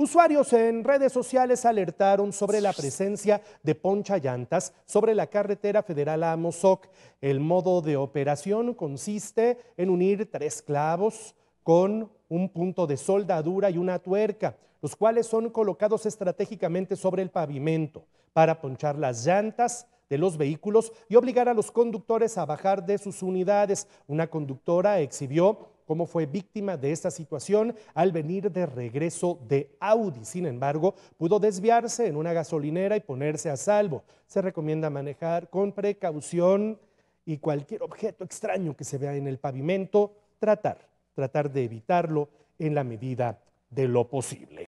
Usuarios en redes sociales alertaron sobre la presencia de poncha llantas sobre la carretera federal a Mozoc. El modo de operación consiste en unir tres clavos con un punto de soldadura y una tuerca, los cuales son colocados estratégicamente sobre el pavimento para ponchar las llantas de los vehículos y obligar a los conductores a bajar de sus unidades. Una conductora exhibió cómo fue víctima de esta situación al venir de regreso de Audi. Sin embargo, pudo desviarse en una gasolinera y ponerse a salvo. Se recomienda manejar con precaución y cualquier objeto extraño que se vea en el pavimento, tratar, tratar de evitarlo en la medida de lo posible.